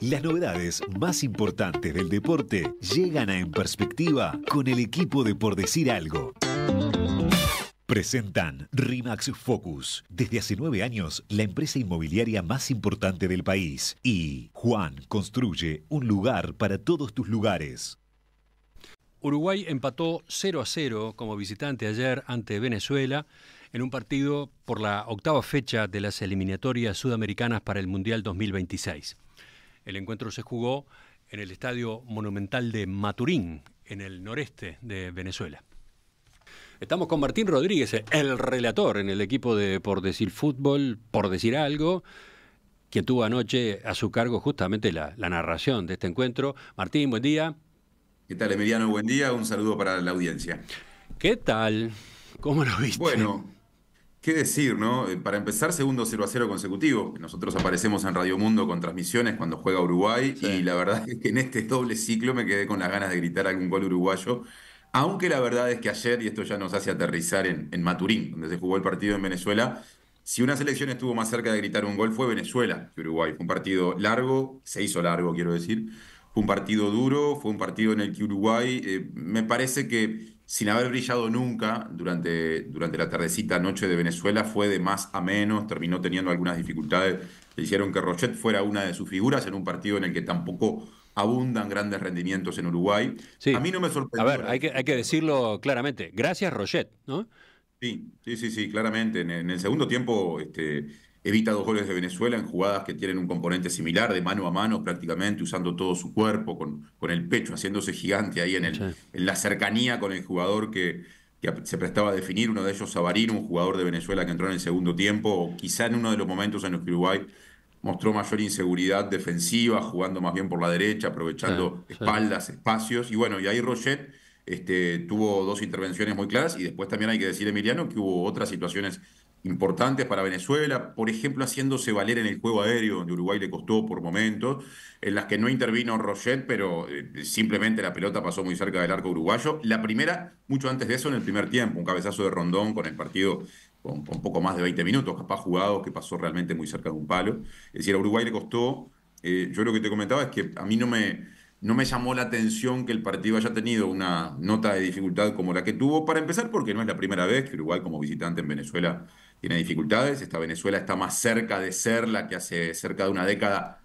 Las novedades más importantes del deporte llegan a En Perspectiva con el equipo de Por Decir Algo. Presentan RIMAX Focus, desde hace nueve años la empresa inmobiliaria más importante del país. Y Juan construye un lugar para todos tus lugares. Uruguay empató 0 a 0 como visitante ayer ante Venezuela en un partido por la octava fecha de las eliminatorias sudamericanas para el Mundial 2026. El encuentro se jugó en el Estadio Monumental de Maturín, en el noreste de Venezuela. Estamos con Martín Rodríguez, el relator en el equipo de Por Decir Fútbol, Por Decir Algo, quien tuvo anoche a su cargo justamente la, narración de este encuentro. Martín, buen día. ¿Qué tal, Emiliano? Buen día, un saludo para la audiencia. ¿Qué tal? ¿Cómo lo viste? Bueno, ¿Qué decir, no? Eh, para empezar, segundo 0 a 0 consecutivo. Nosotros aparecemos en Radio Mundo con transmisiones cuando juega Uruguay y la verdad es que en este doble ciclo me quedé con las ganas de gritar algún gol uruguayo. Aunque la verdad es que ayer, y esto ya nos hace aterrizar en, Maturín, donde se jugó el partido en Venezuela, si una selección estuvo más cerca de gritar un gol fue Venezuela que Uruguay. Fue un partido largo, se hizo largo, quiero decir. Fue un partido duro, fue un partido en el que Uruguay, eh, me parece que sin haber brillado nunca durante, durante la tardecita noche de Venezuela, fue de más a menos, terminó teniendo algunas dificultades Le hicieron que Rochet fuera una de sus figuras en un partido en el que tampoco abundan grandes rendimientos en Uruguay. Sí. A mí no me sorprendió. A ver, hay que, hay que decirlo claramente. Gracias, Rochet, ¿no? Sí, sí, sí, sí, claramente. En, en el segundo tiempo, este, evita dos goles de Venezuela en jugadas que tienen un componente similar, de mano a mano prácticamente, usando todo su cuerpo, con, con el pecho, haciéndose gigante ahí en, el, en la cercanía con el jugador que, se prestaba a definir, uno de ellos Sabarino, un jugador de Venezuela que entró en el segundo tiempo, o quizá en uno de los momentos en los que Uruguay mostró mayor inseguridad defensiva, jugando más bien por la derecha, aprovechando espaldas, espacios, y bueno, y ahí Roget este, tuvo dos intervenciones muy claras y después también hay que decir, Emiliano, que hubo otras situaciones importantes para Venezuela, por ejemplo, haciéndose valer en el juego aéreo, donde Uruguay le costó por momentos, en las que no intervino Roget, pero eh, simplemente la pelota pasó muy cerca del arco uruguayo. La primera, mucho antes de eso, en el primer tiempo, un cabezazo de Rondón con el partido con, un poco más de 20 minutos, capaz jugado, que pasó realmente muy cerca de un palo. Es decir, a Uruguay le costó, eh, yo lo que te comentaba es que a mí no me no me llamó la atención que el partido haya tenido una nota de dificultad como la que tuvo, para empezar porque no es la primera vez que Uruguay como visitante en Venezuela tiene dificultades, esta Venezuela está más cerca de ser la que hace cerca de una década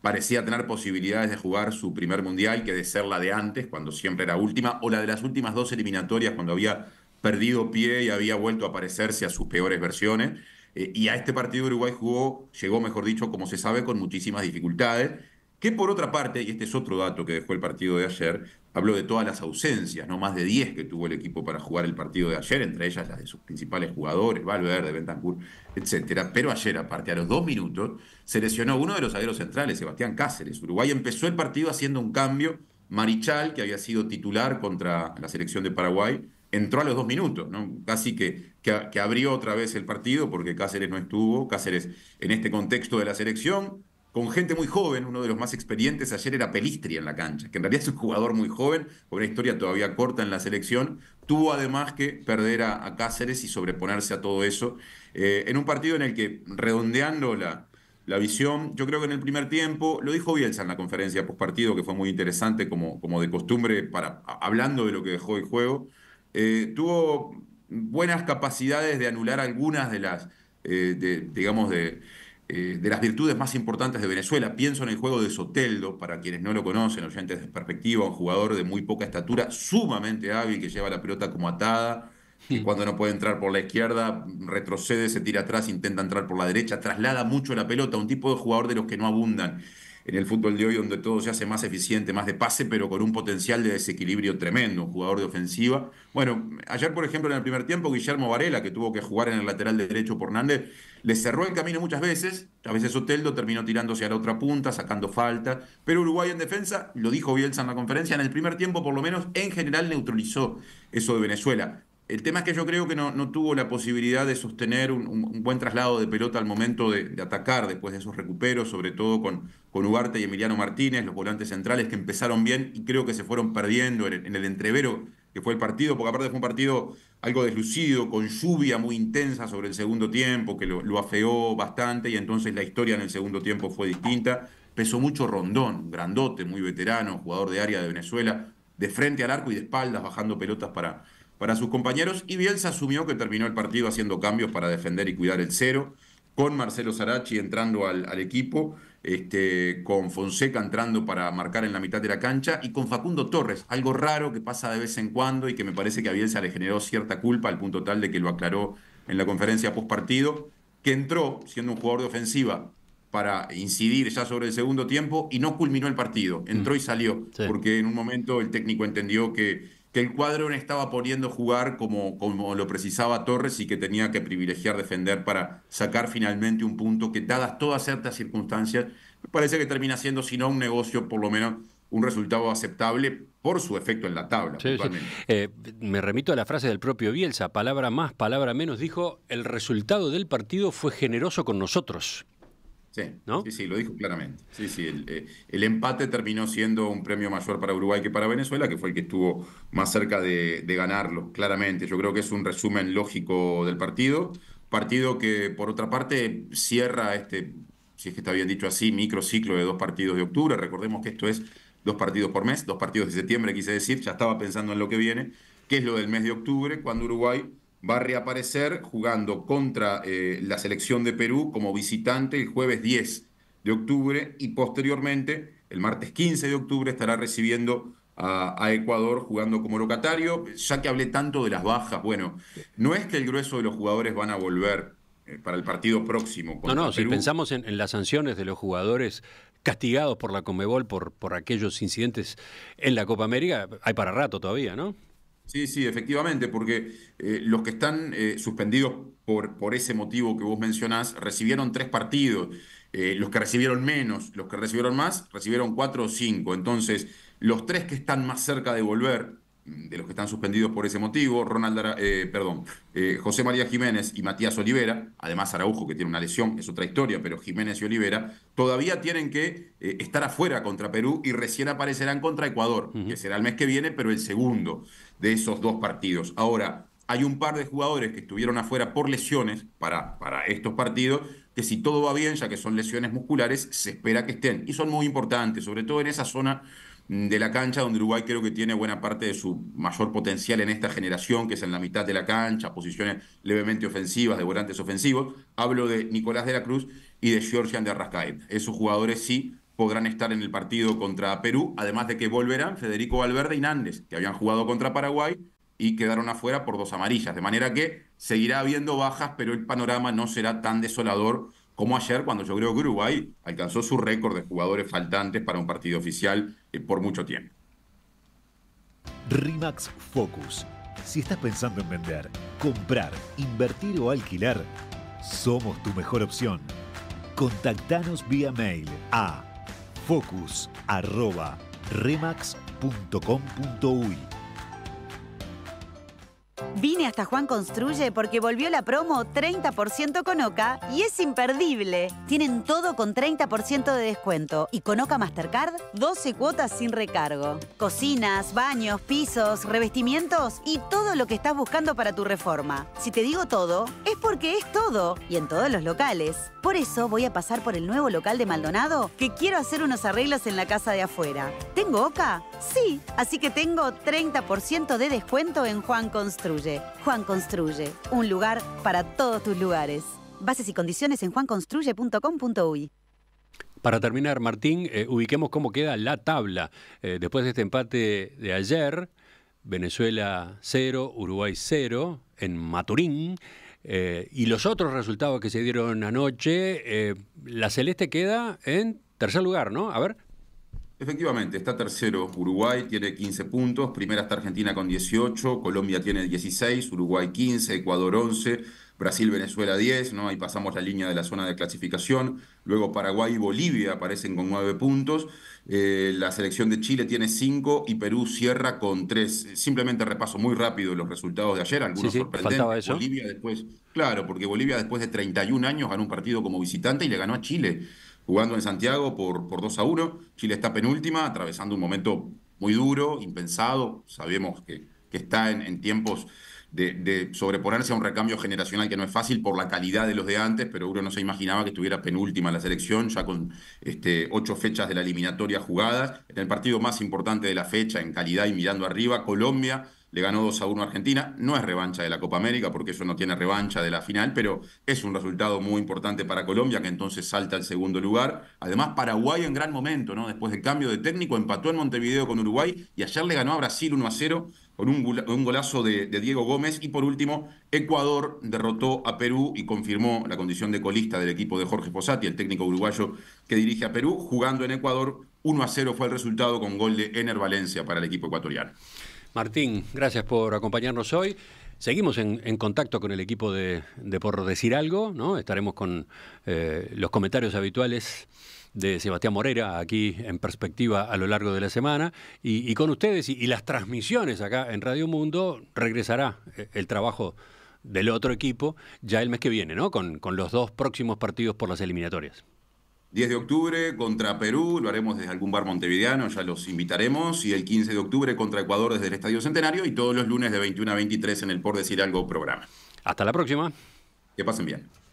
parecía tener posibilidades de jugar su primer mundial que de ser la de antes, cuando siempre era última, o la de las últimas dos eliminatorias, cuando había perdido pie y había vuelto a parecerse a sus peores versiones. Eh, y a este partido Uruguay jugó, llegó, mejor dicho, como se sabe, con muchísimas dificultades que por otra parte, y este es otro dato que dejó el partido de ayer, habló de todas las ausencias, no más de 10 que tuvo el equipo para jugar el partido de ayer, entre ellas las de sus principales jugadores, Valverde, Bentancur, etc. Pero ayer, aparte, a los dos minutos, se lesionó uno de los agueros centrales, Sebastián Cáceres. Uruguay empezó el partido haciendo un cambio. Marichal, que había sido titular contra la selección de Paraguay, entró a los dos minutos, ¿no? casi que, que abrió otra vez el partido porque Cáceres no estuvo. Cáceres, en este contexto de la selección, con gente muy joven, uno de los más experientes ayer era Pelistri en la cancha, que en realidad es un jugador muy joven, con una historia todavía corta en la selección, tuvo además que perder a, Cáceres y sobreponerse a todo eso, eh, en un partido en el que, redondeando la, la, visión, yo creo que en el primer tiempo, lo dijo Bielsa en la conferencia postpartido, que fue muy interesante como, como de costumbre, para, hablando de lo que dejó el juego, eh, tuvo buenas capacidades de anular algunas de las, eh, digamos, de eh, de las virtudes más importantes de Venezuela. Pienso en el juego de Soteldo, para quienes no lo conocen, oyentes de perspectiva, un jugador de muy poca estatura, sumamente hábil, que lleva la pelota como atada, y cuando no puede entrar por la izquierda, retrocede, se tira atrás, intenta entrar por la derecha, traslada mucho la pelota, un tipo de jugador de los que no abundan en el fútbol de hoy donde todo se hace más eficiente, más de pase, pero con un potencial de desequilibrio tremendo, jugador de ofensiva. Bueno, ayer, por ejemplo, en el primer tiempo, Guillermo Varela, que tuvo que jugar en el lateral de derecho por Hernández, le cerró el camino muchas veces, a veces Oteldo terminó tirándose a la otra punta, sacando falta, pero Uruguay en defensa, lo dijo Bielsa en la conferencia, en el primer tiempo por lo menos en general neutralizó eso de Venezuela. El tema es que yo creo que no, tuvo la posibilidad de sostener un, buen traslado de pelota al momento de, atacar después de esos recuperos, sobre todo con, con, Ugarte y Emiliano Martínez, los volantes centrales que empezaron bien y creo que se fueron perdiendo en, el entrevero que fue el partido, porque aparte fue un partido algo deslucido, con lluvia muy intensa sobre el segundo tiempo, que lo, lo afeó bastante y entonces la historia en el segundo tiempo fue distinta. Pesó mucho Rondón, grandote, muy veterano, jugador de área de Venezuela, de frente al arco y de espaldas, bajando pelotas para para sus compañeros y Bielsa asumió que terminó el partido haciendo cambios para defender y cuidar el cero, con Marcelo Sarachi entrando al, equipo, este, con Fonseca entrando para marcar en la mitad de la cancha y con Facundo Torres, algo raro que pasa de vez en cuando y que me parece que a Bielsa le generó cierta culpa al punto tal de que lo aclaró en la conferencia post partido, que entró siendo un jugador de ofensiva para incidir ya sobre el segundo tiempo y no culminó el partido, entró mm. y salió, porque en un momento el técnico entendió que que el cuadro estaba poniendo jugar como, como lo precisaba Torres y que tenía que privilegiar defender para sacar finalmente un punto que, dadas todas ciertas circunstancias, me parece que termina siendo, si no un negocio, por lo menos un resultado aceptable por su efecto en la tabla. Eh, me remito a la frase del propio Bielsa, palabra más, palabra menos, dijo, el resultado del partido fue generoso con nosotros. Sí, ¿no? sí, lo dijo claramente. Sí, sí, eh, el, empate terminó siendo un premio mayor para Uruguay que para Venezuela, que fue el que estuvo más cerca de, ganarlo, claramente. Yo creo que es un resumen lógico del partido. Partido que, por otra parte, cierra este, si es que está bien dicho así, microciclo de dos partidos de octubre. Recordemos que esto es dos partidos por mes, dos partidos de septiembre, quise decir. Ya estaba pensando en lo que viene, que es lo del mes de octubre, cuando Uruguay va a reaparecer jugando contra eh, la selección de Perú como visitante el jueves 10 de octubre y posteriormente, el martes 15 de octubre, estará recibiendo a, Ecuador jugando como locatario. Ya que hablé tanto de las bajas, bueno, no es que el grueso de los jugadores van a volver eh, para el partido próximo. No, no, si pensamos en, las sanciones de los jugadores castigados por la Comebol por, por aquellos incidentes en la Copa América, hay para rato todavía, ¿no? Sí, sí, efectivamente, porque eh, los que están eh, suspendidos por, por ese motivo que vos mencionás recibieron tres partidos. Eh, los que recibieron menos, los que recibieron más, recibieron cuatro o cinco. Entonces, los tres que están más cerca de volver, de los que están suspendidos por ese motivo, Ronald, eh, perdón, eh, José María Jiménez y Matías Olivera, además Araujo que tiene una lesión, es otra historia, pero Jiménez y Olivera, todavía tienen que eh, estar afuera contra Perú y recién aparecerán contra Ecuador, que será el mes que viene, pero el segundo de esos dos partidos. Ahora, hay un par de jugadores que estuvieron afuera por lesiones para, para estos partidos, que si todo va bien, ya que son lesiones musculares, se espera que estén. Y son muy importantes, sobre todo en esa zona de la cancha, donde Uruguay creo que tiene buena parte de su mayor potencial en esta generación, que es en la mitad de la cancha, posiciones levemente ofensivas, de volantes ofensivos. Hablo de Nicolás de la Cruz y de Georgian de Esos jugadores sí podrán estar en el partido contra Perú, además de que volverán Federico Valverde y Nández, que habían jugado contra Paraguay y quedaron afuera por dos amarillas. De manera que seguirá habiendo bajas, pero el panorama no será tan desolador como ayer cuando yo creo que Uruguay alcanzó su récord de jugadores faltantes para un partido oficial eh, por mucho tiempo. Remax Focus. Si estás pensando en vender, comprar, invertir o alquilar, somos tu mejor opción. Contactanos vía mail a focus.remax.com.uy Vine hasta Juan Construye porque volvió la promo 30% con Oca y es imperdible. Tienen todo con 30% de descuento y con Oca Mastercard 12 cuotas sin recargo. Cocinas, baños, pisos, revestimientos y todo lo que estás buscando para tu reforma. Si te digo todo, es porque es todo y en todos los locales. Por eso voy a pasar por el nuevo local de Maldonado que quiero hacer unos arreglos en la casa de afuera. ¿Tengo Oca? Sí, así que tengo 30% de descuento en Juan Construye. Juan Construye, un lugar para todos tus lugares. Bases y condiciones en juanconstruye.com.uy. Para terminar, Martín, eh, ubiquemos cómo queda la tabla. Eh, después de este empate de ayer, Venezuela 0, Uruguay 0 en Maturín. Eh, y los otros resultados que se dieron anoche, la Celeste queda en tercer lugar, ¿no? A ver. Efectivamente, está tercero Uruguay, tiene 15 puntos, primera está Argentina con 18, Colombia tiene 16, Uruguay 15, Ecuador 11, Brasil, Venezuela 10, ¿no? ahí pasamos la línea de la zona de clasificación, luego Paraguay y Bolivia aparecen con 9 puntos, eh, la selección de Chile tiene 5 y Perú cierra con 3. Simplemente repaso muy rápido los resultados de ayer, algunos sí, sí, sorprendentes. Eso. Bolivia después, claro, porque Bolivia después de 31 años ganó un partido como visitante y le ganó a Chile jugando en Santiago por, por 2 a 1. Chile está penúltima, atravesando un momento muy duro, impensado. Sabemos que, está en, tiempos de, sobreponerse a un recambio generacional que no es fácil por la calidad de los de antes, pero uno no se imaginaba que estuviera penúltima la selección, ya con este, ocho fechas de la eliminatoria jugadas, en el partido más importante de la fecha en calidad y mirando arriba, Colombia le ganó 2 a 1 a Argentina. No es revancha de la Copa América, porque eso no tiene revancha de la final, pero es un resultado muy importante para Colombia, que entonces salta al segundo lugar. Además, Paraguay en gran momento, ¿no? Después del cambio de técnico, empató en Montevideo con Uruguay y ayer le ganó a Brasil 1 a 0 con un, golazo de, Diego Gómez. Y por último, Ecuador derrotó a Perú y confirmó la condición de colista del equipo de Jorge Posati el técnico uruguayo que dirige a Perú, jugando en Ecuador. 1 a 0 fue el resultado con gol de Ener Valencia para el equipo ecuatoriano. Martín, gracias por acompañarnos hoy. Seguimos en, contacto con el equipo de, Por Decir Algo, ¿no? Estaremos con eh, los comentarios habituales de Sebastián Morera aquí en perspectiva a lo largo de la semana y, con ustedes y, las transmisiones acá en Radio Mundo regresará eh, el trabajo del otro equipo ya el mes que viene, ¿no? con los dos próximos partidos por las eliminatorias. 10 de octubre contra Perú, lo haremos desde algún bar montevideano, ya los invitaremos. Y el 15 de octubre contra Ecuador desde el Estadio Centenario y todos los lunes de 21 a 23 en el Por Decir Algo programa. Hasta la próxima. Que pasen bien.